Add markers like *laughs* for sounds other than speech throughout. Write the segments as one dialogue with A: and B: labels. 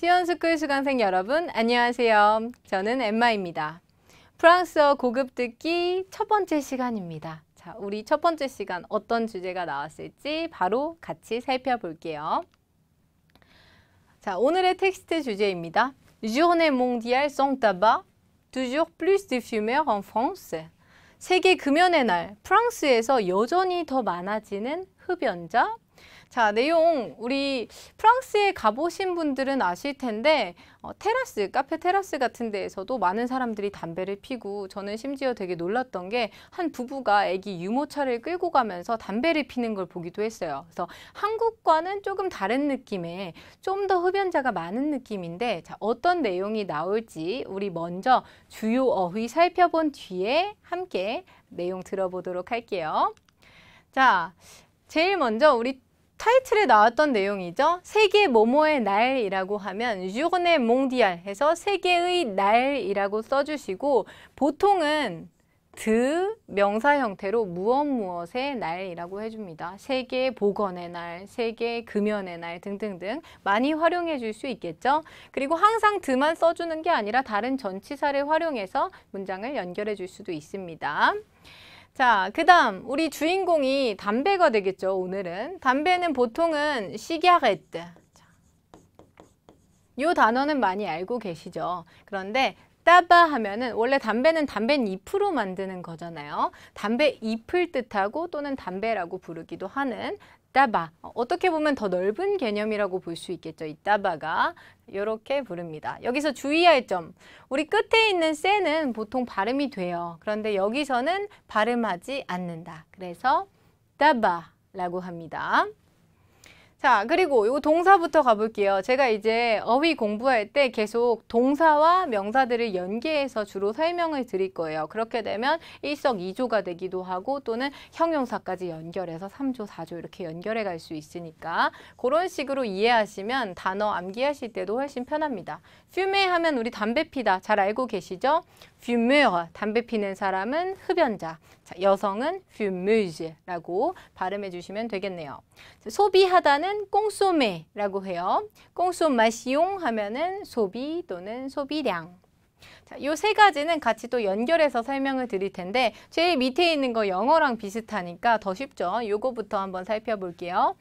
A: 시원스쿨 수강생 여러분 안녕하세요. 저는 엠마입니다. 프랑스어 고급 듣기 첫 번째 시간입니다. 자, 우리 첫 번째 시간 어떤 주제가 나왔을지 바로 같이 살펴볼게요. 자, 오늘의 텍스트 주제입니다. Journée mondiale sans tabac, toujours plus de fumeurs en France. 세계 금연의 날, 프랑스에서 여전히 더 많아지는 흡연자, 자, 내용 우리 프랑스에 가보신 분들은 아실 텐데 어, 테라스, 카페 테라스 같은 데에서도 많은 사람들이 담배를 피고 저는 심지어 되게 놀랐던 게 한 부부가 아기 유모차를 끌고 가면서 담배를 피는 걸 보기도 했어요. 그래서 한국과는 조금 다른 느낌의 좀더 흡연자가 많은 느낌인데 자, 어떤 내용이 나올지 우리 먼저 주요 어휘 살펴본 뒤에 함께 내용 들어보도록 할게요. 자, 제일 먼저 우리 타이틀에 나왔던 내용이죠. 세계 모모의 날이라고 하면 주르네 몽디알 해서 세계의 날이라고 써주시고 보통은 드 명사 형태로 무엇 무엇의 날이라고 해줍니다. 세계 보건의 날, 세계 금연의 날 등등등 많이 활용해 줄 수 있겠죠. 그리고 항상 드만 써주는 게 아니라 다른 전치사를 활용해서 문장을 연결해 줄 수도 있습니다. 자, 그 다음 우리 주인공이 담배가 되겠죠, 오늘은. 담배는 보통은 시갸레트. 기이 단어는 많이 알고 계시죠. 그런데 따바 하면은 원래 담배는 담배 잎으로 만드는 거잖아요. 담배 잎을 뜻하고 또는 담배라고 부르기도 하는 이따바 어, 어떻게 보면 더 넓은 개념이라고 볼 수 있겠죠. 이따바가 이렇게 부릅니다. 여기서 주의할 점, 우리 끝에 있는 세는 보통 발음이 돼요. 그런데 여기서는 발음하지 않는다. 그래서 따바라고 합니다. 자, 그리고 이거 동사부터 가볼게요. 제가 이제 어휘 공부할 때 계속 동사와 명사들을 연계해서 주로 설명을 드릴 거예요. 그렇게 되면 일석이조가 되기도 하고 또는 형용사까지 연결해서 삼조사조 이렇게 연결해 갈 수 있으니까 그런 식으로 이해하시면 단어 암기하실 때도 훨씬 편합니다. 퓨메 하면 우리 담배 피다 잘 알고 계시죠? 퓨메어 담배 피는 사람은 흡연자 자, 여성은 퓨뮤즈라고 발음해 주시면 되겠네요 자, 소비하다는 꽁소메라고 해요 꽁소마시용 하면은 소비 또는 소비량 요세 가지는 같이 또 연결해서 설명을 드릴 텐데 제일 밑에 있는 거 영어랑 비슷하니까 더 쉽죠. 요거부터 한번 살펴볼게요.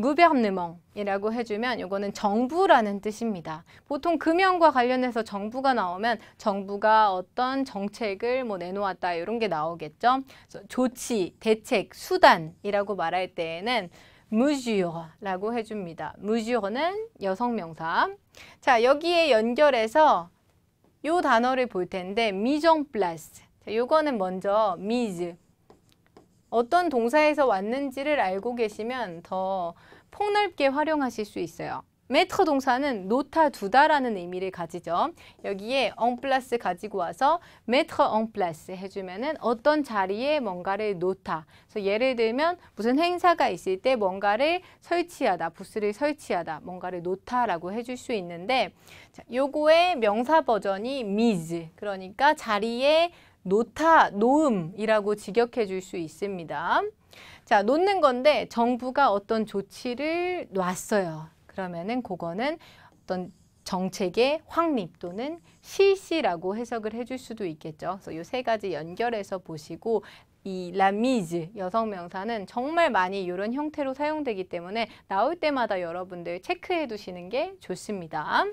A: 무별네멍이라고 해주면 이거는 정부라는 뜻입니다. 보통 금연과 관련해서 정부가 나오면 정부가 어떤 정책을 뭐 내놓았다 이런 게 나오겠죠. 조치, 대책, 수단이라고 말할 때에는 무주어라고 해줍니다. 무주어는 여성명사. 자 여기에 연결해서 요 단어를 볼 텐데 미정 플러스. 요거는 먼저 미즈 어떤 동사에서 왔는지를 알고 계시면 더 폭넓게 활용하실 수 있어요. 메트 동사는 놓다 두다라는 의미를 가지죠. 여기에 en place 가지고 와서 mettre en place 해주면은 어떤 자리에 뭔가를 놓다. 그래서 예를 들면 무슨 행사가 있을 때 뭔가를 설치하다, 부스를 설치하다, 뭔가를 놓다라고 해줄 수 있는데 자, 요거의 명사 버전이 mise 그러니까 자리에 노타, 노음이라고 직역해 줄 수 있습니다. 자, 놓는 건데 정부가 어떤 조치를 놨어요. 그러면은 그거는 어떤 정책의 확립 또는 실시라고 해석을 해 줄 수도 있겠죠. 그래서 이세 가지 연결해서 보시고 이 라미즈 여성 명사는 정말 많이 이런 형태로 사용되기 때문에 나올 때마다 여러분들 체크해 두시는 게 좋습니다.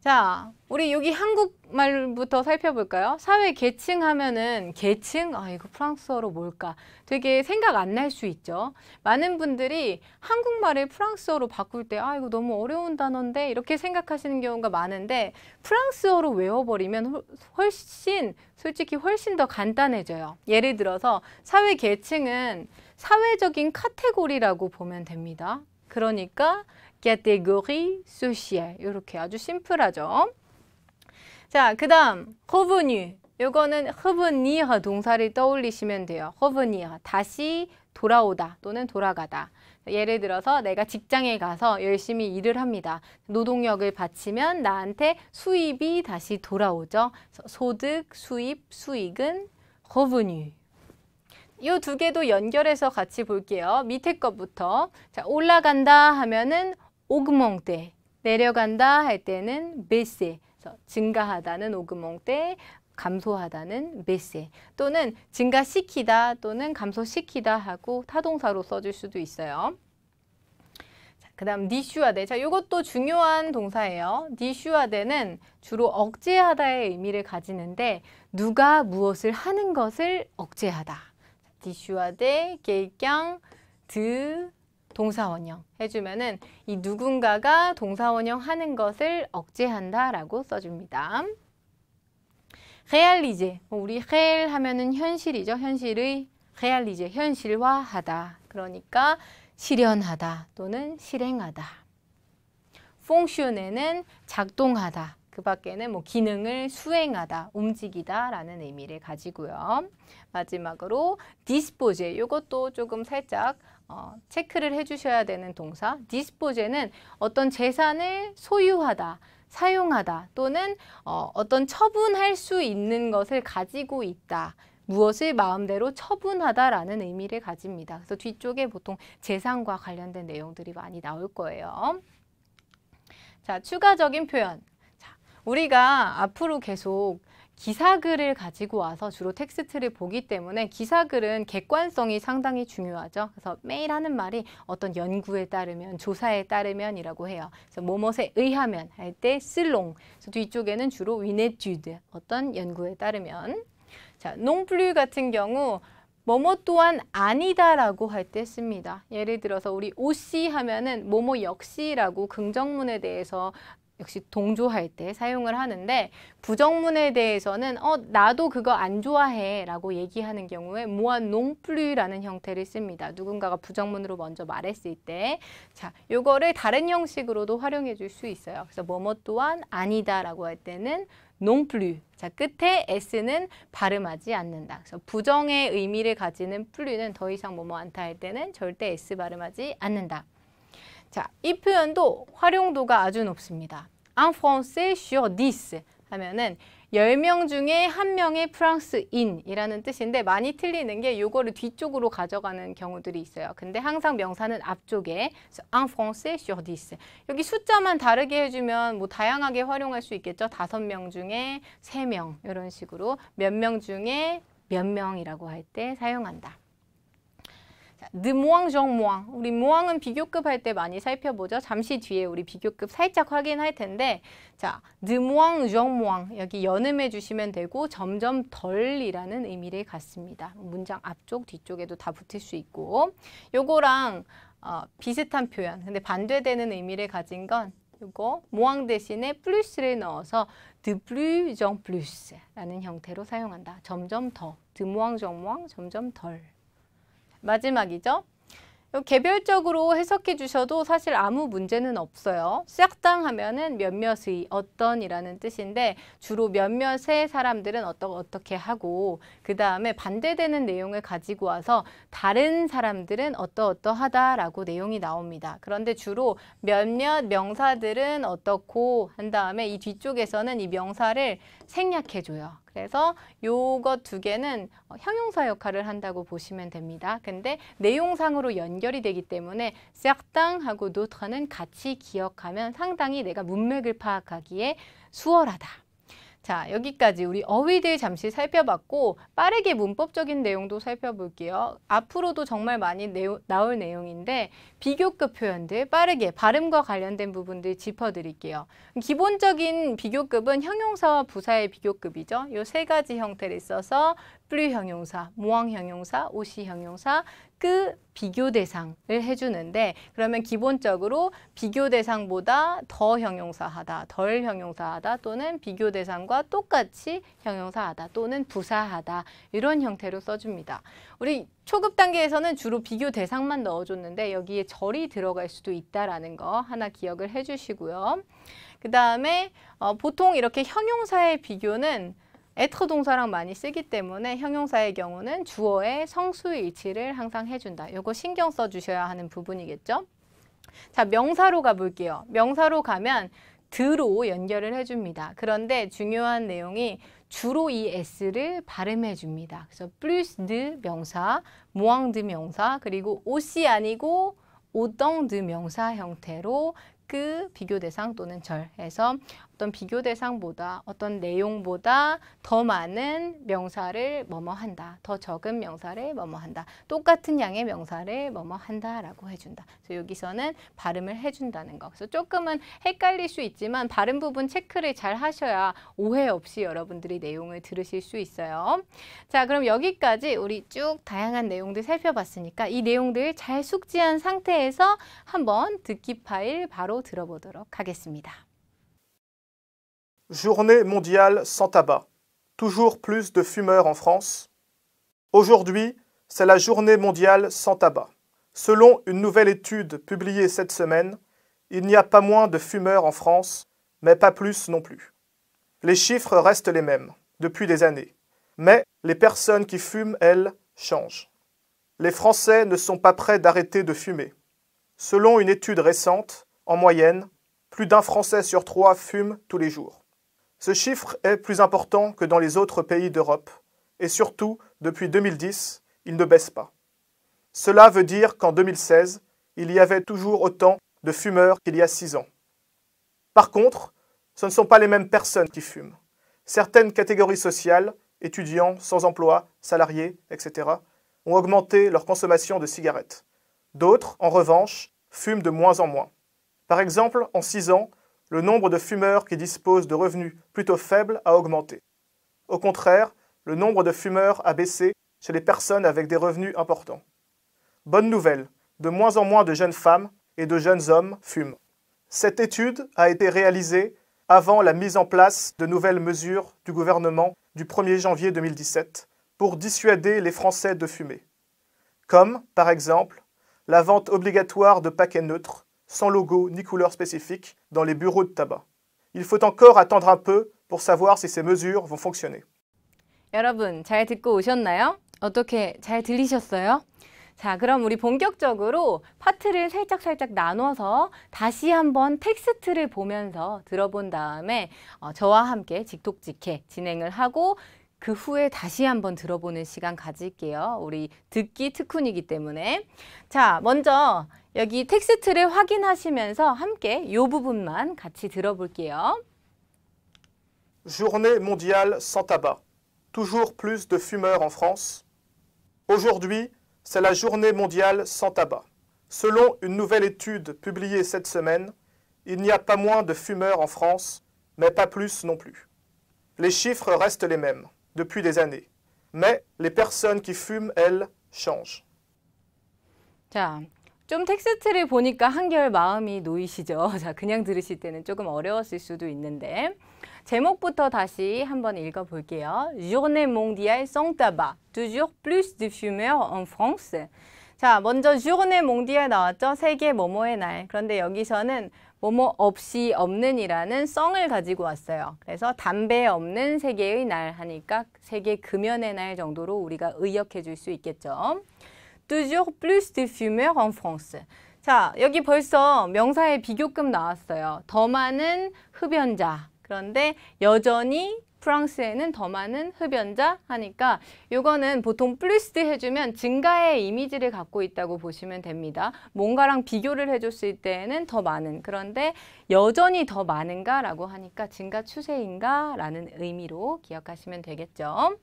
A: 자, 우리 여기 한국말부터 살펴볼까요? 사회 계층 하면은 계층? 아, 이거 프랑스어로 뭘까? 되게 생각 안 날 수 있죠. 많은 분들이 한국말을 프랑스어로 바꿀 때 아, 이거 너무 어려운 단어인데 이렇게 생각하시는 경우가 많은데 프랑스어로 외워버리면 훨씬, 솔직히 훨씬 더 간단해져요. 예를 들어서 사회 계층은 사회적인 카테고리라고 보면 됩니다. 그러니까 c a t é g o r i s o c i a l 이렇게 아주 심플하죠. 자, 그다음 r e v e 거는 r e v e 동사를 떠올리시면 돼요. r e v e 다시 돌아오다 또는 돌아가다. 예를 들어서 내가 직장에 가서 열심히 일을 합니다. 노동력을 바치면 나한테 수입이 다시 돌아오죠. 소득, 수입, 수익은 r e v 이두 개도 연결해서 같이 볼게요. 밑에 것부터 자, 올라간다 하면은 오그몽 때 내려간다 할 때는 베세 증가하다는 오그몽 때 감소하다는 메세 또는 증가시키다 또는 감소시키다 하고 타동사로 써줄 수도 있어요. 그 다음 니슈아데 자 이것도 중요한 동사예요. 니슈아데는 주로 억제하다의 의미를 가지는데 누가 무엇을 하는 것을 억제하다. 니슈아데 게이캉 드 동사원형 해주면은 이 누군가가 동사원형 하는 것을 억제한다라고 써줍니다. r e a l 우리 r e 하면은 현실이죠. 현실의 r e a l 현실화하다. 그러니까 실현하다 또는 실행하다. f u 에는 작동하다. 그 밖에는 뭐 기능을 수행하다, 움직이다라는 의미를 가지고요. 마지막으로 디스포제 이것도 조금 살짝 어, 체크를 해주셔야 되는 동사 디스포제는 어떤 재산을 소유하다, 사용하다 또는 어, 어떤 처분할 수 있는 것을 가지고 있다. 무엇을 마음대로 처분하다라는 의미를 가집니다. 그래서 뒤쪽에 보통 재산과 관련된 내용들이 많이 나올 거예요. 자, 추가적인 표현. 자, 우리가 앞으로 계속 기사글을 가지고 와서 주로 텍스트를 보기 때문에 기사글은 객관성이 상당히 중요하죠. 그래서 매일 하는 말이 어떤 연구에 따르면 조사에 따르면이라고 해요. 그래서 뭐뭐에 의하면 할 때 슬롱. 그래서 뒤쪽에는 주로 위네튜드 어떤 연구에 따르면 자, 농플류 같은 경우 뭐뭐 또한 아니다라고 할 때 씁니다. 예를 들어서 우리 오씨 하면은 뭐뭐 역시라고 긍정문에 대해서 역시 동조할 때 사용을 하는데 부정문에 대해서는 어 나도 그거 안 좋아해 라고 얘기하는 경우에 모아 농플루라는 형태를 씁니다. 누군가가 부정문으로 먼저 말했을 때 자, 요거를 다른 형식으로도 활용해 줄 수 있어요. 그래서 뭐뭐 또한 아니다 라고 할 때는 농플루 자 끝에 s는 발음하지 않는다. 그래서 부정의 의미를 가지는 플루는 더 이상 뭐뭐 안타 할 때는 절대 s 발음하지 않는다. 자, 이 표현도 활용도가 아주 높습니다. En français sur 10 하면은 10명 중에 한명의 프랑스인이라는 뜻인데 많이 틀리는 게 요거를 뒤쪽으로 가져가는 경우들이 있어요. 근데 항상 명사는 앞쪽에 en français sur 10 여기 숫자만 다르게 해주면 뭐 다양하게 활용할 수 있겠죠. 5명 중에 3명 이런 식으로 몇 명 중에 몇 명이라고 할 때 사용한다. 자, 느모항 정모항. 우리 모항은 비교급 할 때 많이 살펴보죠. 잠시 뒤에 우리 비교급 살짝 확인할 텐데 자, 느모항 정모항. 여기 연음해 주시면 되고 점점 덜이라는 의미를 갖습니다. 문장 앞쪽 뒤쪽에도 다 붙을 수 있고 요거랑 어, 비슷한 표현. 근데 반대되는 의미를 가진 건 이거 모항 대신에 플러스를 넣어서 드블정 플러스라는 형태로 사용한다. 점점 더 드모항 정모항 점점 덜. 마지막이죠. 개별적으로 해석해 주셔도 사실 아무 문제는 없어요. 싹당 하면은 몇몇의 어떤이라는 뜻인데 주로 몇몇의 사람들은 어떠, 어떻게 하고 그 다음에 반대되는 내용을 가지고 와서 다른 사람들은 어떠어떠하다라고 내용이 나옵니다. 그런데 주로 몇몇 명사들은 어떻고 한 다음에 이 뒤쪽에서는 이 명사를 생략해줘요. 그래서 요것두 개는 어, 형용사 역할을 한다고 보시면 됩니다. 근데 내용상으로 연결이 되기 때문에 certain하고 d'autre는 같이 기억하면 상당히 내가 문맥을 파악하기에 수월하다. 자, 여기까지 우리 어휘들 잠시 살펴봤고 빠르게 문법적인 내용도 살펴볼게요. 앞으로도 정말 많이 내오, 나올 내용인데 비교급 표현들 빠르게 발음과 관련된 부분들 짚어드릴게요. 기본적인 비교급은 형용사와 부사의 비교급이죠. 요 세 가지 형태를 써서 뿌리 형용사, 모항 형용사, 오시 형용사, 그 비교 대상을 해주는데 그러면 기본적으로 비교 대상보다 더 형용사하다, 덜 형용사하다 또는 비교 대상과 똑같이 형용사하다 또는 부사하다 이런 형태로 써줍니다. 우리 초급 단계에서는 주로 비교 대상만 넣어줬는데 여기에 절이 들어갈 수도 있다라는 거 하나 기억을 해주시고요. 그 다음에 어, 보통 이렇게 형용사의 비교는 에트 동사랑 많이 쓰기 때문에 형용사의 경우는 주어의 성수일치를 항상 해준다. 이거 신경 써주셔야 하는 부분이겠죠. 자 명사로 가볼게요. 명사로 가면 드로 연결을 해줍니다. 그런데 중요한 내용이 주로 이 s를 발음해 줍니다. 그래서 plus de 명사, 모앙드 명사, 그리고 옷이 아니고 오덩드 명사 형태로 그 비교 대상 또는 절에서 어떤 비교 대상보다 어떤 내용보다 더 많은 명사를 뭐뭐 한다. 더 적은 명사를 뭐뭐 한다. 똑같은 양의 명사를 뭐뭐 한다라고 해준다. 그래서 여기서는 발음을 해준다는 거. 그래서 조금은 헷갈릴 수 있지만 발음 부분 체크를 잘 하셔야 오해 없이 여러분들이 내용을 들으실 수 있어요. 자, 그럼 여기까지 우리 쭉 다양한 내용들 살펴봤으니까 이 내용들 잘 숙지한 상태에서 한번 듣기 파일 바로 들어보도록
B: 하겠습니다. Journée mondiale sans tabac. Toujours plus de fumeurs en France. Aujourd'hui, c'est la journée mondiale sans tabac. Selon une nouvelle étude publiée cette semaine, il n'y a pas moins de fumeurs en France, mais pas plus non plus. Les chiffres restent les mêmes depuis des années, mais les personnes qui fument, elles, changent. Les Français ne sont pas prêts d'arrêter de fumer. Selon une étude récente, en moyenne, plus d'un Français sur trois fume tous les jours. Ce chiffre est plus important que dans les autres pays d'Europe, et surtout, depuis 2010, il ne baisse pas. Cela veut dire qu'en 2016, il y avait toujours autant de fumeurs qu'il y a six ans. Par contre, ce ne sont pas les mêmes personnes qui fument. Certaines catégories sociales, étudiants, sans emploi, salariés, etc., ont augmenté leur consommation de cigarettes. D'autres, en revanche, fument de moins en moins. Par exemple, en six ans, le nombre de fumeurs qui disposent de revenus plutôt faibles a augmenté. Au contraire, le nombre de fumeurs a baissé chez les personnes avec des revenus importants. Bonne nouvelle, de moins en moins de jeunes femmes et de jeunes hommes fument. Cette étude a été réalisée avant la mise en place de nouvelles mesures du gouvernement du 1er janvier 2017 pour dissuader les Français de fumer, comme, par exemple, la vente obligatoire de paquets neutres sans logo ni couleur spécifique, dans les bureaux de tabac. Il faut encore attendre un peu pour savoir si ces mesures vont fonctionner.
A: 여러분, 잘 듣고 오셨나요? 어떻게 잘 들리셨어요? 자, 그럼 우리 본격적으로 파트를 살짝살짝 나눠서 다시 한번 텍스트를 보면서 들어본 다음에 어, 저와 함께 직톡직해 진행을 하고 그 후에 다시 한번 들어보는 시간 가질게요. 우리 듣기 특훈이기 때문에. 자, 먼저
B: Journée mondiale sans tabac. Toujours plus de fumeurs en France. Aujourd'hui, c'est la journée mondiale sans tabac. Selon une nouvelle étude publiée cette semaine, il n'y a pas moins de fumeurs en France, mais pas plus non plus. Les chiffres restent les mêmes depuis des années, mais les personnes qui fument, elles, changent.
A: 좀 텍스트를 보니까 한결 마음이 놓이시죠. *laughs* 자, 그냥 들으실 때는 조금 어려웠을 수도 있는데 제목부터 다시 한번 읽어볼게요. Journée mondiale sans tabac, toujours plus de fumeurs en France. 자, 먼저 Journée mondiale 나왔죠. 세계 뭐뭐의 날. 그런데 여기서는 뭐뭐 없이 없는이라는 성을 가지고 왔어요. 그래서 담배 없는 세계의 날 하니까 세계 금연의 날 정도로 우리가 의역해 줄 수 있겠죠. toujours plus de fumeurs en France. 자, 여기 벌써 명사의 비교급 나왔어요. 더 많은 흡연자. 그런데 여전히 프랑스에는 더 많은 흡연자 하니까 요거는 보통 플리스 해주면 증가의 이미지를 갖고 있다고 보시면 됩니다. 뭔가랑 비교를 해줬을 때에는 더 많은 그런데 여전히 더 많은가 라고 하니까 증가 추세인가 라는 의미로 기억하시면 되겠죠.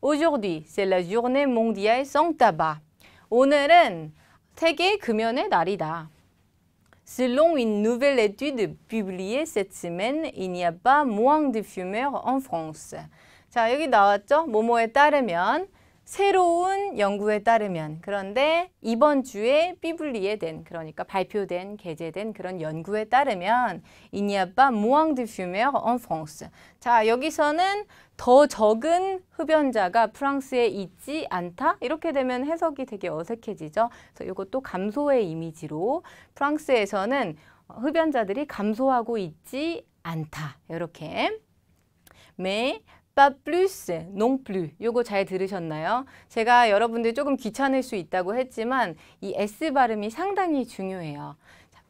A: Aujourd'hui, c'est la journée mondiale sans tabac. 오늘은 세계 금연의 날이다. Selon une nouvelle étude publiée cette semaine, il n'y a pas moins de fumeurs en France. 자, 여기 나왔죠? 모모에 따르면 새로운 연구에 따르면 그런데 이번 주에 비블리에된 그러니까 발표된 게재된 그런 연구에 따르면 이니아빠 a p 드 s m 어 i n s d 자, 여기서는 더 적은 흡연자가 프랑스에 있지 않다? 이렇게 되면 해석이 되게 어색해지죠. 그래서 이것도 감소의 이미지로 프랑스에서는 흡연자들이 감소하고 있지 않다. 이렇게 매 pas plus, non plus 요거 잘 들으셨나요? 제가 여러분들 조금 귀찮을 수 있다고 했지만 이 S 발음이 상당히 중요해요.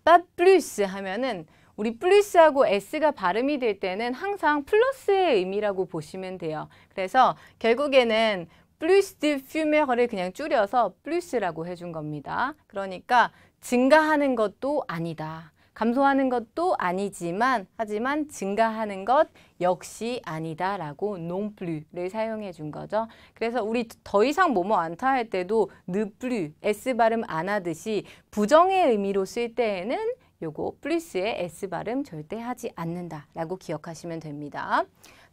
A: pas plus 하면은 우리 플러스하고 s가 발음이 될 때는 항상 플러스의 의미라고 보시면 돼요. 그래서 결국에는 플러스 퓨메어를 그냥 줄여서 플러스라고 해준 겁니다. 그러니까 증가하는 것도 아니다. 감소하는 것도 아니지만 하지만 증가하는 것 역시 아니다라고 non-plus를 사용해 준 거죠. 그래서 우리 더 이상 뭐뭐 안타 할 때도 ne plus, s 발음 안 하듯이 부정의 의미로 쓸 때에는 요거 플러스의 s 발음 절대 하지 않는다라고 기억하시면 됩니다.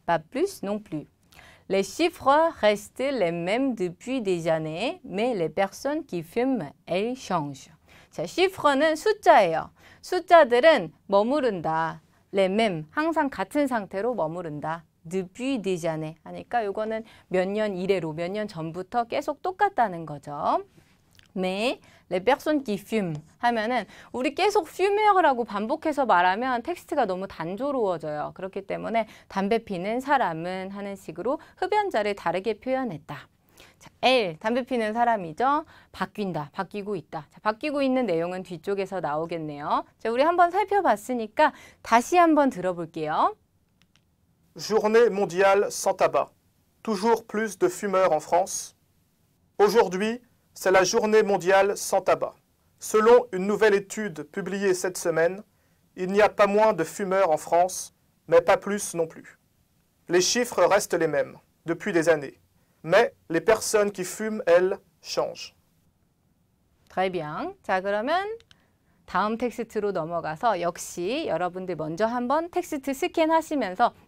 A: pas plus, non plus. Les chiffres restent les mêmes depuis des années, mais les personnes qui fument, elles changent. 자, chiffre는 숫자예요. 숫자들은 머무른다. 레맴 항상 같은 상태로 머무른다. 느뷰 p u i s 하니까 요거는 몇 년 이래로 몇 년 전부터 계속 똑같다는 거죠. Mais l e 하면은 우리 계속 f u m 라고 반복해서 말하면 텍스트가 너무 단조로워져요. 그렇기 때문에 담배 피는 사람은 하는 식으로 흡연자를 다르게 표현했다. 자, L 사람이죠. 바뀐다. 있다. 있는 내용은 뒤쪽에서 나오겠네요. 우리 한번 살펴봤으니까
B: 다시 한번 들어볼게요. Journée mondiale sans tabac. Toujours plus de fumeurs en France. Aujourd'hui, c'est la journée mondiale sans tabac. Selon une nouvelle étude publiée cette semaine, il n'y a pas moins de fumeurs en France, mais pas plus non plus. Les chiffres restent les mêmes depuis des années mais les personnes qui fument, elles, changent.
A: Très bien. 자, 그러면 다음 텍스트로 넘어가서 역시 여러분들 먼저 한번 텍스트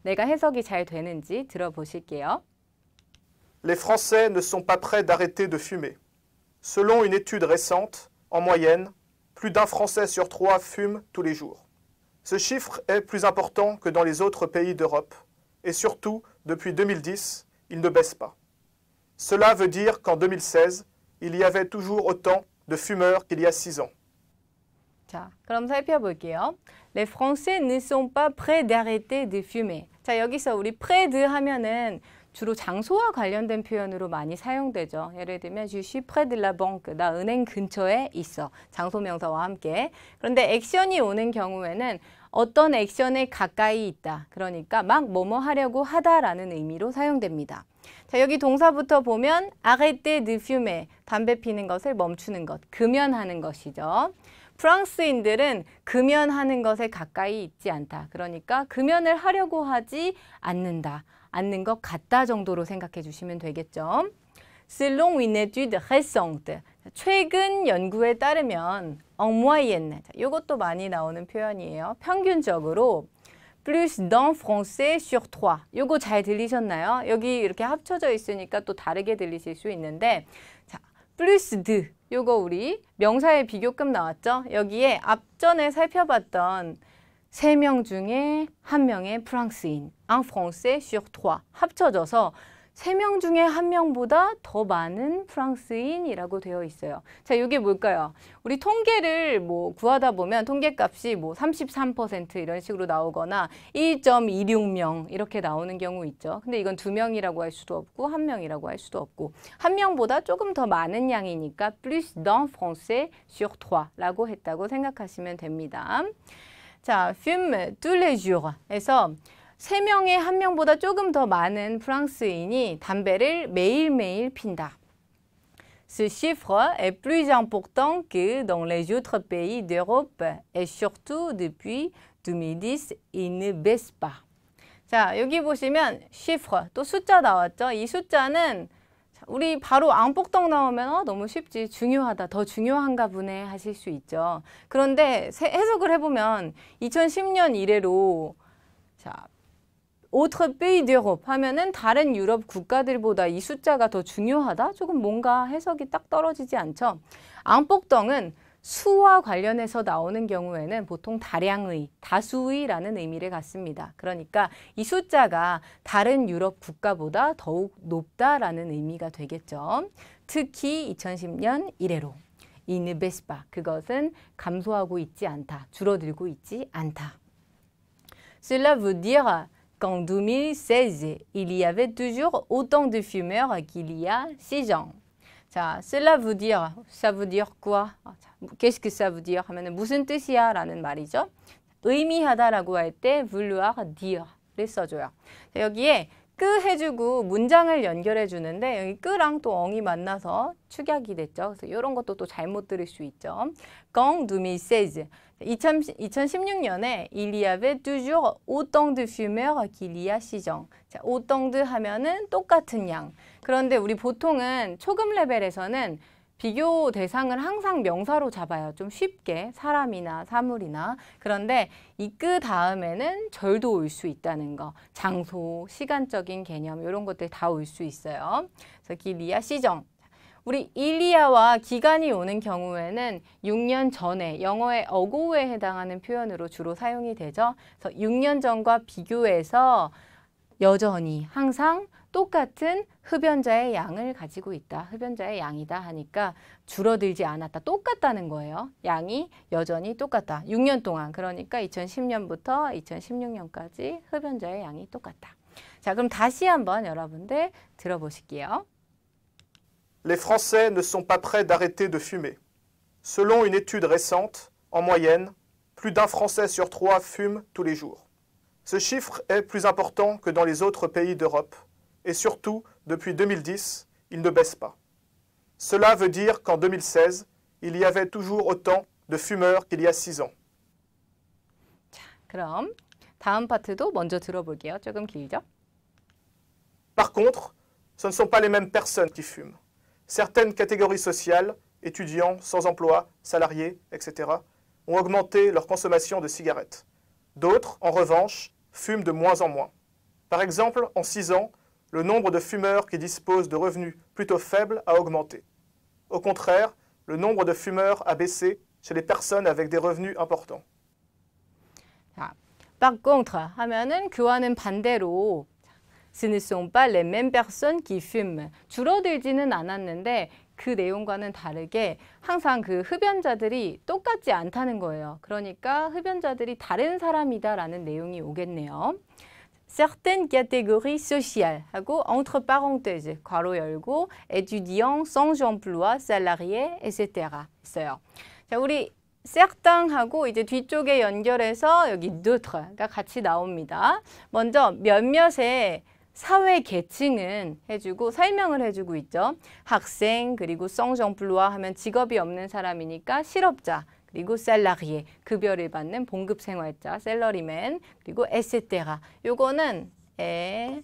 A: 내가 해석이 잘 되는지 들어보실게요.
B: Les Français ne sont pas prêts d'arrêter de fumer. Selon une étude récente, en moyenne, plus d'un Français sur trois fume tous les jours. Ce chiffre est plus important que dans les autres pays d'Europe. Et surtout, depuis 2010, il ne baisse pas. Cela veut dire qu'en 2016, il y avait toujours autant de fumeurs qu'il y a six ans.
A: 자, 그럼 살펴볼게요. Les Français ne sont pas prêts d'arrêter de fumer. 자, 여기서 우리 près de 하면은 주로 장소와 관련된 표현으로 많이 사용되죠. 예를 들면 je suis près de la banque. 나 은행 근처에 있어. 장소 명사와 함께. 그런데 액션이 오는 경우에는 어떤 액션에 가까이 있다. 그러니까 막 뭐뭐 하려고 하다라는 의미로 사용됩니다. 자, 여기 동사부터 보면 arrêter de fumer, 담배 피는 것을 멈추는 것, 금연하는 것이죠. 프랑스인들은 금연하는 것에 가까이 있지 않다. 그러니까 금연을 하려고 하지 않는다. 않는 것 같다 정도로 생각해 주시면 되겠죠. Selon une étude récente, 최근 연구에 따르면 en 이것도 많이 나오는 표현이에요. 평균적으로 plus d'un français sur trois. 요거 잘 들리셨나요? 여기 이렇게 합쳐져 있으니까 또 다르게 들리실 수 있는데 자, plus de 요거 우리 명사의 비교급 나왔죠? 여기에 앞전에 살펴봤던 세 명 중에 한 명의 프랑스인 en français sur trois 합쳐져서 세명 중에 한명보다더 많은 프랑스인이라고 되어 있어요. 자, 이게 뭘까요? 우리 통계를 뭐 구하다 보면 통계값이 뭐 33% 이런 식으로 나오거나 1.26명 이렇게 나오는 경우 있죠. 근데 이건 두명이라고할 수도 없고 한명이라고할 수도 없고 한명보다 조금 더 많은 양이니까 plus d'un français sur t o i 라고 했다고 생각하시면 됩니다. 자, film tous les jours 에서 세명에한명보다 조금 더 많은 프랑스인이 담배를 매일매일 핀다. Ce chiffre est plus important que dans les autres pays d'Europe et surtout depuis 2010, il ne baisse pas. 자, 여기 보시면 chiffre, 또 숫자 나왔죠? 이 숫자는 우리 바로 앙복덩 나오면 어, 너무 쉽지 중요하다 더 중요한가 보네 하실 수 있죠 그런데 해석을 해보면 2010년 이래로 자 autre pays d'Europe 하면은 다른 유럽 국가들보다 이 숫자가 더 중요하다? 조금 뭔가 해석이 딱 떨어지지 않죠? 앙폭덩은 수와 관련해서 나오는 경우에는 보통 다량의, 다수의라는 의미를 갖습니다. 그러니까 이 숫자가 다른 유럽 국가보다 더욱 높다라는 의미가 되겠죠. 특히 2010년 이래로 이느베스바 그것은 감소하고 있지 않다, 줄어들고 있지 않다. Cela veut dire qu'en 2016, il y avait toujours autant de fumeurs qu'il y a 6 ans. Ça, cela veut dire, ça veut dire quoi? Qu'est-ce que ça veut dire? 무슨 뜻이야? 라는 말이죠. 의미하다라고 할때 vouloir dire 써줘요. 여기에 끄 해주고 문장을 연결해 주는데 여기 끄랑 또 엉이 만나서 축약이 됐죠. 그래서 이런 것도 또 잘못 들을 수 있죠. 껑 u 미 세즈 2016년에 일리아베 v a 오 t 드 o 메 j o 리아 시정. 자, a 드 하면은 똑같은 양. 그런데 우리 보통은 초급 레벨에서는 비교 대상을 항상 명사로 잡아요. 좀 쉽게 사람이나 사물이나 그런데 이 그 다음에는 절도 올 수 있다는 거 장소, 시간적인 개념 이런 것들 다 올 수 있어요. 그래서 기리아 시정 우리 일리아와 기간이 오는 경우에는 6년 전에 영어의 어고에 해당하는 표현으로 주로 사용이 되죠. 그래서 6년 전과 비교해서 여전히 항상 똑같은 흡연자의 양을 가지고 있다. 흡연자의 양이다 하니까 줄어들지 않았다. 똑같다는 거예요. 양이 여전히 똑같다. 6년 동안 그러니까 2010년부터 2016년까지 흡연자의 양이 똑같다. 자, 그럼 다시 한번 여러분들 들어보실게요.
B: Les Français ne sont pas prêts d'arrêter de fumer. Selon une étude récente, en moyenne, plus d'un Français sur trois fume tous les jours. Ce chiffre est plus important que dans les autres pays d'Europe et surtout, depuis 2010, il ne baisse pas. Cela veut dire qu'en 2016, il y avait toujours autant de fumeurs qu'il y a six ans. Par contre, ce ne sont pas les mêmes personnes qui fument. Certaines catégories sociales, étudiants, sans emploi, salariés, etc., ont augmenté leur consommation de cigarettes. D'autres, en revanche, fument de moins en moins. Par exemple, en 6 ans, le nombre de fumeurs qui disposent de revenus plutôt faibles a augmenté. Au contraire, le nombre de fumeurs a baissé chez les personnes avec des revenus importants.
A: Ah. Par contre, Ce ne sont pas les mêmes personnes qui fument. 줄어들지는 않았는데 그 내용과는 다르게 항상 그 흡연자들이 똑같지 않다는 거예요. 그러니까 흡연자들이 다른 사람이다라는 내용이 오겠네요. certaines catégories sociales 하고 entre parenthèses 괄호 열고 étudiants sans emploi salariés etc 있어요. 자, 우리 certain하고 이제 뒤쪽에 연결해서 여기 d'autre가 같이 나옵니다. 먼저 몇몇의 사회 계층은 해주고 설명을 해주고 있죠. 학생 그리고 성정플루아 하면 직업이 없는 사람이니까 실업자 그리고 셀라리에 급여를 받는 봉급 생활자 셀러리맨 그리고 에세테라 요거는 에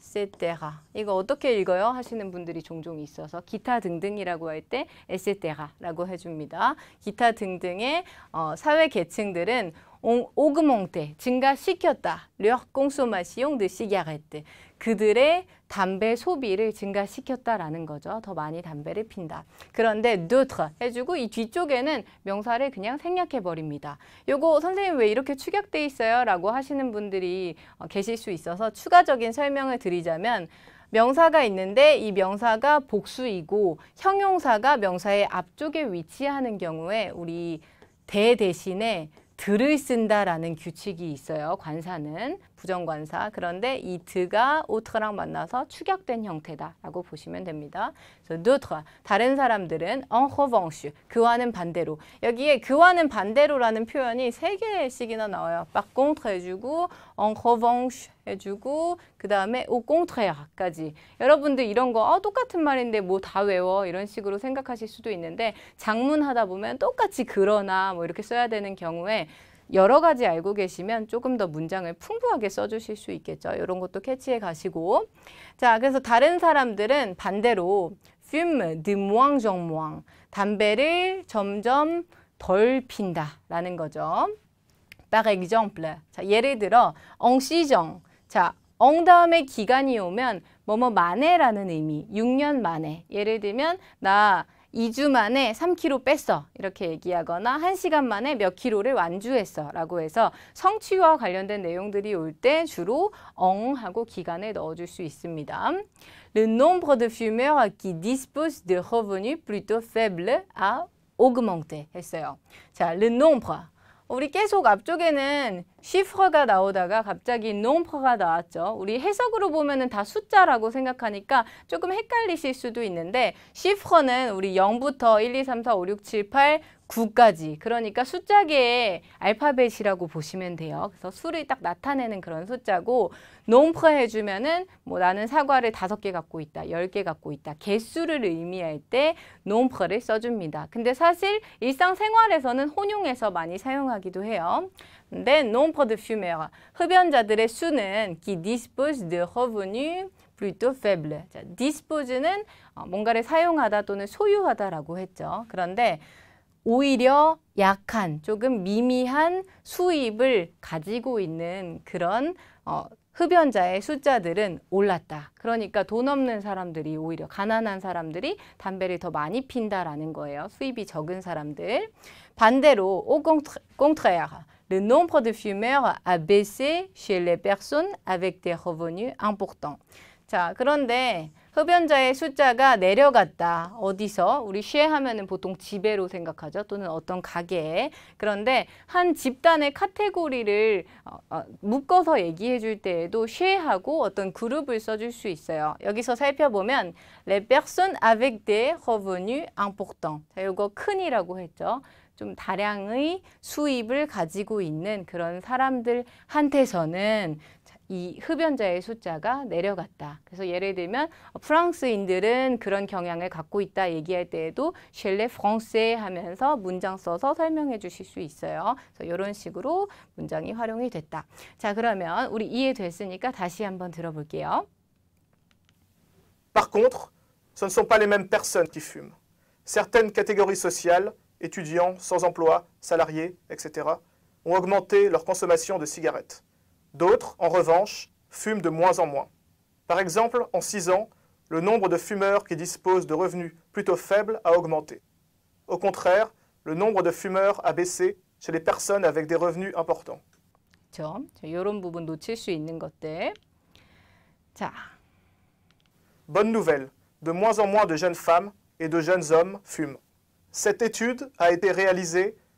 A: 에세테라 이거 어떻게 읽어요? 하시는 분들이 종종 있어서 기타 등등이라고 할 때 에세테라라고 해줍니다. 기타 등등의 어, 사회 계층들은 오그몽테 증가시켰다. 력 공소마시용 드시기아레트 그들의 담배 소비를 증가시켰다라는 거죠. 더 많이 담배를 핀다. 그런데 d a u t r e 해주고 이 뒤쪽에는 명사를 그냥 생략해버립니다. 요거 선생님 왜 이렇게 추격돼 있어요? 라고 하시는 분들이 어, 계실 수 있어서 추가적인 설명을 드리자면 명사가 있는데 이 명사가 복수이고 형용사가 명사의 앞쪽에 위치하는 경우에 우리 대 대신에 들을 쓴다라는 규칙이 있어요. 관사는 부정관사 그런데 이 드가 오트랑 만나서 축약된 형태다라고 보시면 됩니다. 그래서 d a u 다른 사람들은 e 허 r 슈 v a n 그와는 반대로 여기에 그와는 반대로라는 표현이 세 개씩이나 나와요. 빡공 r 해주고 e 허 r 슈 해주고 그 다음에 오 u c 야 n 까지 여러분들 이런 거 어, 똑같은 말인데 뭐 다 외워 이런 식으로 생각하실 수도 있는데 장문하다 보면 똑같이 그러나 뭐 이렇게 써야 되는 경우에 여러 가지 알고 계시면 조금 더 문장을 풍부하게 써주실 수 있겠죠. 이런 것도 캐치해 가시고 자 그래서 다른 사람들은 반대로 fume de moins en moins 담배를 점점 덜 핀다라는 거죠. Par exemple 자 예를 들어 en s a s o n 자엉 다음에 기간이 오면 뭐 뭐 만에라는 의미 6년 만에 예를 들면 나 이주 만에 3kg 뺐어 이렇게 얘기하거나 1시간 만에 몇 킬로를 완주했어 라고 해서 성취와 관련된 내용들이 올 때 주로 엉 하고 기간에 넣어줄 수 있습니다. Le nombre de fumeurs qui disposent de revenus plutôt faibles a augmenté 했어요. 자, le nombre 우리 계속 앞쪽에는 chiffre가 나오다가 갑자기 nompre가 나왔죠. 우리 해석으로 보면은 다 숫자라고 생각하니까 조금 헷갈리실 수도 있는데 chiffre는 우리 0부터 1, 2, 3, 4, 5, 6, 7, 8, 9까지 그러니까 숫자계의 알파벳이라고 보시면 돼요. 그래서 수를 딱 나타내는 그런 숫자고 농프 해주면은 뭐 나는 사과를 다섯 개 갖고 있다, 열 개 갖고 있다 개수를 의미할 때 농프를 써줍니다. 근데 사실 일상생활에서는 혼용해서 많이 사용하기도 해요. 근데 농프 드 e 메 u 흡연자들의 수는 기디스 d 즈드허브 s e de r e v plutôt faible 자, dispose는 어, 뭔가를 사용하다 또는 소유하다라고 했죠. 그런데 오히려 약한 조금 미미한 수입을 가지고 있는 그런 어, 흡연자의 숫자들은 올랐다. 그러니까 돈 없는 사람들이 오히려 가난한 사람들이 담배를 더 많이 핀다라는 거예요. 수입이 적은 사람들. 반대로 au contraire, le nombre de fumeurs a baissé chez les personnes avec des revenus importants. 자, 그런데 흡연자의 숫자가 내려갔다. 어디서? 우리 쉐하면은 보통 지배로 생각하죠. 또는 어떤 가게에. 그런데 한 집단의 카테고리를 어, 어, 묶어서 얘기해 줄 때에도 쉐하고 어떤 그룹을 써줄 수 있어요. 여기서 살펴보면 les personnes avec des revenus importants. 자, 이거 큰이라고 했죠. 좀 다량의 수입을 가지고 있는 그런 사람들한테서는 이 흡연자의 숫자가 내려갔다. 그래서 예를 들면 프랑스인들은 그런 경향을 갖고 있다 얘기할 때에도 셸레 프랑스에 하면서 문장 써서 설명해 주실 수 있어요. 그래서 이런 식으로 문장이 활용이 됐다. 자 그러면 우리 이해됐으니까 다시 한번 들어볼게요.
B: Par contre, ce ne sont pas les mêmes personnes qui fument. Certaines catégories sociales, étudiants, sans emploi, salariés, etc., ont augmenté leur consommation de cigarettes. D'autres, en revanche, fument de moins en moins. Par exemple, en 6 ans, le nombre de fumeurs qui disposent de revenus plutôt faibles a augmenté. Au contraire, le nombre de fumeurs a baissé chez les personnes avec des revenus importants. Bonne nouvelle, de moins en moins de jeunes femmes et de jeunes hommes fument. Cette étude a été réalisée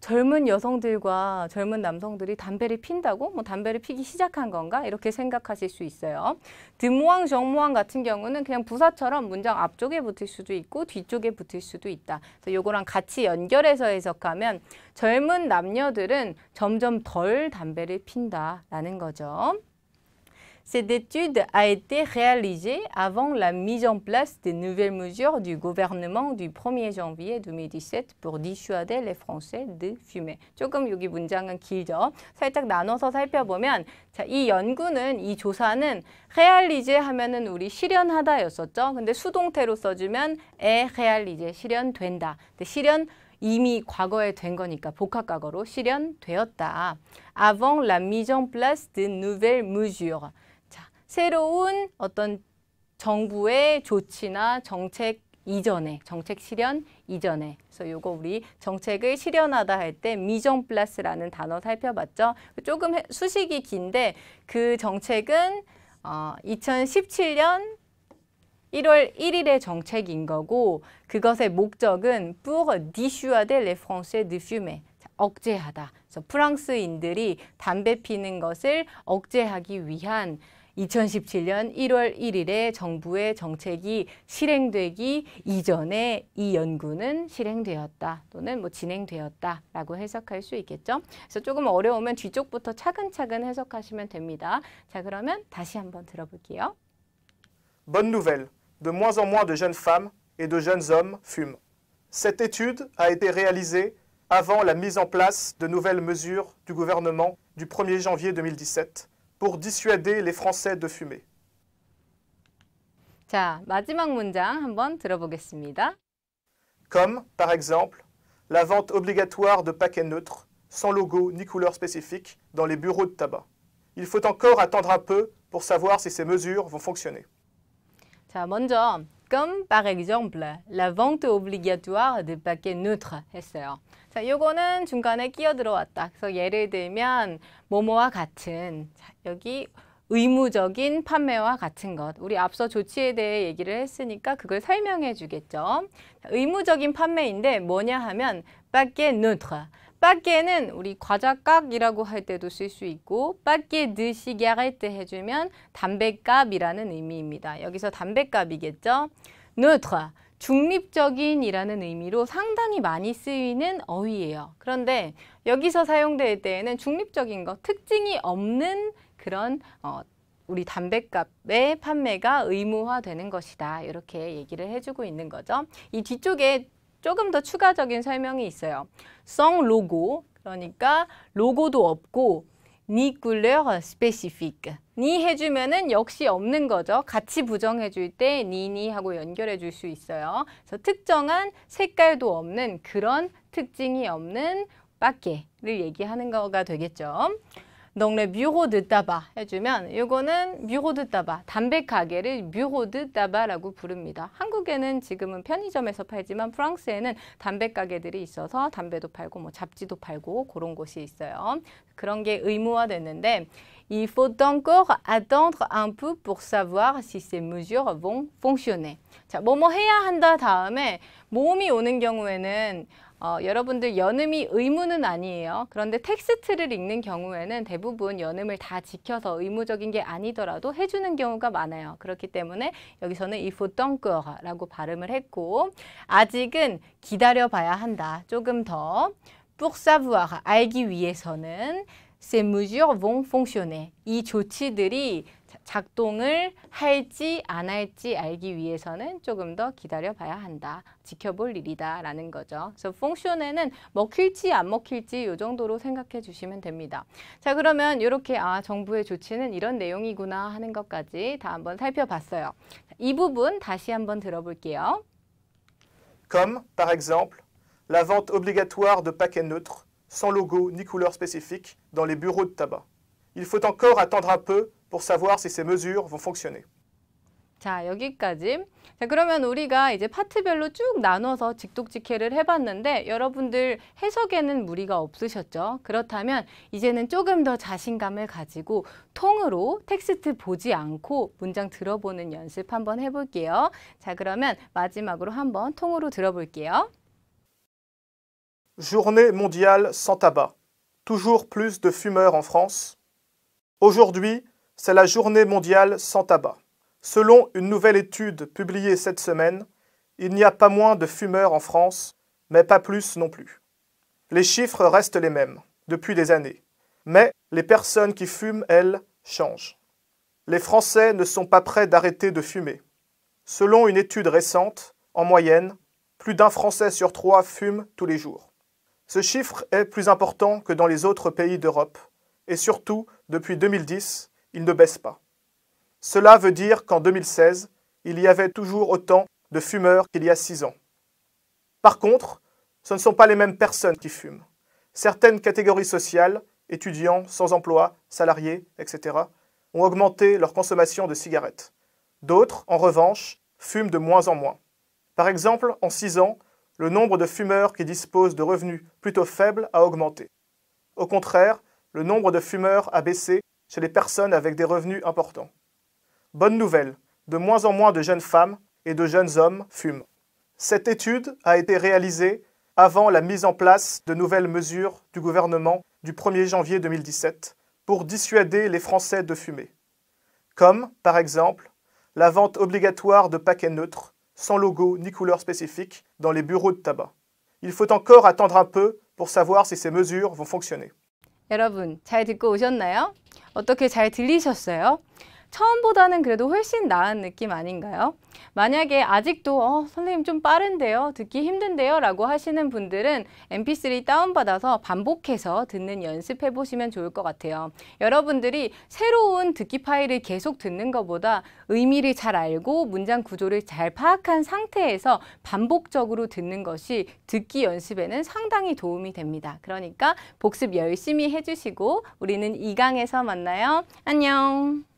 A: 젊은 여성들과 젊은 남성들이 담배를 핀다고 뭐 담배를 피기 시작한 건가 이렇게 생각하실 수 있어요. 드모왕정모왕 같은 경우는 그냥 부사처럼 문장 앞쪽에 붙을 수도 있고 뒤쪽에 붙을 수도 있다. 그래서 요거랑 같이 연결해서 해석하면 젊은 남녀들은 점점 덜 담배를 핀다라는 거죠. Cette étude a été réalisée avant la mise en place des nouvelles mesures du gouvernement du 1er janvier 2017 pour dissuader les Français de fumer. 조금 여기 문장은 길죠. 살짝 나눠서 살펴보면 자, 이 연구는 이 조사는 réaliser 하면은 우리 실현하다였었죠. 근데 수동태로 써주면 에 réaliser 실현된다. 근데 실현 이미 과거에 된 거니까 복합과거로 실현되었다. Avant la mise en place de nouvelles mesures. 새로운 어떤 정부의 조치나 정책 이전에 정책 실현 이전에 그래서 요거 우리 정책을 실현하다 할 때 미정 플러스라는 단어 살펴봤죠. 조금 수식이 긴데 그 정책은 어, 2017년 1월 1일의 정책인 거고 그것의 목적은 pour dissuader les Français de fumer 억제하다. 그래서 프랑스인들이 담배 피는 것을 억제하기 위한 2017년 1월 1일에 정부의 정책이 실행되기 이전에 이 연구는 실행되었다 또는 뭐 진행되었다라고 해석할 수 있겠죠. 그래서 조금 어려우면 뒤쪽부터 차근차근 해석하시면 됩니다. 자, 그러면 다시 한번 들어볼게요.
B: Bonne nouvelle. De moins en moins de jeunes femmes et de jeunes hommes fument. Cette étude a été réalisée avant la mise en place de nouvelles mesures du gouvernement du 1er janvier 2017 pour dissuader les Français de fumer. Comme, par exemple, la vente obligatoire de paquets neutres, sans logo ni couleur spécifique, dans les bureaux de tabac. Il faut encore attendre un peu pour savoir si ces mesures vont fonctionner.
A: comme par exemple la vente obligatoire d e paquets neutres 했어요. 자, 요거는 중간에 끼어 들어왔다. 그래서 예를 들면 뭐뭐와 같은 자, 여기 의무적인 판매와 같은 것. 우리 앞서 조치에 대해 얘기를 했으니까 그걸 설명해 주겠죠. 의무적인 판매인데 뭐냐 하면 paquet neutre. 빠끼는 우리 과자깍이라고 할 때도 쓸 수 있고 빠끼에 드시게 할 때 해주면 담배값이라는 의미입니다. 여기서 담배값이겠죠? n e u 중립적인이라는 의미로 상당히 많이 쓰이는 어휘예요. 그런데 여기서 사용될 때에는 중립적인 것, 특징이 없는 그런 어, 우리 담배값의 판매가 의무화되는 것이다. 이렇게 얘기를 해주고 있는 거죠. 이 뒤쪽에 조금 더 추가적인 설명이 있어요. 성 로고 그러니까 로고도 없고 n couleur spécifique. 니 해주면은 역시 없는 거죠. 같이 부정해줄 때 니니 하고 연결해줄 수 있어요. 그래서 특정한 색깔도 없는 그런 특징이 없는 빠케를 얘기하는 거가 되겠죠. 동네 뮤호듣다바 해주면 이거는 뮤호듣다바 담배 가게를 뮤호듣다바라고 부릅니다. 한국에는 지금은 편의점에서 팔지만 프랑스에는 담배 가게들이 있어서 담배도 팔고 뭐 잡지도 팔고 그런 곳이 있어요. 그런 게 의무화됐는데 Il faut encore attendre un peu pour savoir si ces mesures vont fonctionner. 자, 뭐뭐 해야 한다 다음에 모음이 오는 경우에는 어, 여러분들 연음이 의무는 아니에요. 그런데 텍스트를 읽는 경우에는 대부분 연음을 다 지켜서 의무적인 게 아니더라도 해주는 경우가 많아요. 그렇기 때문에 여기서는 이 f 덩 u 라고 발음을 했고 아직은 기다려봐야 한다. 조금 더 pour savoir, 알기 위해서는 ces mesures vont fonctionner. 이 조치들이 작동을 할지 안 할지 알기 위해서는 조금 더 기다려봐야 한다. 지켜볼 일이다라는 거죠. 그래서 펑션에는 먹힐지 안 먹힐지 이 정도로 생각해 주시면 됩니다. 자 그러면 이렇게 아 정부의 조치는 이런 내용이구나 하는 것까지 다 한번 살펴봤어요. 이 부분 다시 한번 들어볼게요.
B: Comme par exemple la vente obligatoire de paquets neutres sans logo ni couleur spécifique dans les bureaux de tabac. Il faut encore attendre un peu pour savoir si ces mesures vont fonctionner.
A: 자, 여기까지. 자, 그러면 우리가 이제 파트별로 쭉 나눠서 직독직해를 해봤는데 여러분들 해석에는 무리가 없으셨죠? 그렇다면 이제는 조금 더 자신감을 가지고 통으로 텍스트 보지 않고 문장 들어보는 연습 한번 해볼게요. 자, 그러면 마지막으로 한번 통으로 들어볼게요.
B: Journée mondiale sans tabac. Toujours plus de fumeurs en France. Aujourd'hui, c'est la journée mondiale sans tabac. Selon une nouvelle étude publiée cette semaine, il n'y a pas moins de fumeurs en France, mais pas plus non plus. Les chiffres restent les mêmes depuis des années, mais les personnes qui fument, elles, changent. Les Français ne sont pas prêts d'arrêter de fumer. Selon une étude récente, en moyenne, plus d'un Français sur trois fume tous les jours. Ce chiffre est plus important que dans les autres pays d'Europe, et surtout depuis 2010, il ne baisse pas. Cela veut dire qu'en 2016, il y avait toujours autant de fumeurs qu'il y a six ans. Par contre, ce ne sont pas les mêmes personnes qui fument. Certaines catégories sociales, étudiants, sans emploi, salariés, etc., ont augmenté leur consommation de cigarettes. D'autres, en revanche, fument de moins en moins. Par exemple, en six ans, le nombre de fumeurs qui disposent de revenus plutôt faibles a augmenté. Au contraire, le nombre de fumeurs a baissé chez les personnes avec des revenus importants. Bonne nouvelle, de moins en moins de jeunes femmes et de jeunes hommes fument. Cette étude a été réalisée avant la mise en place de nouvelles mesures du gouvernement du 1er janvier 2017 pour dissuader les Français de fumer, comme, par exemple, la vente obligatoire de paquets neutres, sans logo ni couleur spécifique, dans les bureaux de tabac. Il faut encore attendre un peu pour savoir si ces mesures vont fonctionner.
A: 여러분 잘 듣고 오셨나요? 어떻게 잘 들리셨어요? 처음보다는 그래도 훨씬 나은 느낌 아닌가요? 만약에 아직도 어, 선생님 좀 빠른데요, 듣기 힘든데요 라고 하시는 분들은 mp3 다운받아서 반복해서 듣는 연습해 보시면 좋을 것 같아요. 여러분들이 새로운 듣기 파일을 계속 듣는 것보다 의미를 잘 알고 문장 구조를 잘 파악한 상태에서 반복적으로 듣는 것이 듣기 연습에는 상당히 도움이 됩니다. 그러니까 복습 열심히 해주시고 우리는 이 강에서 만나요. 안녕!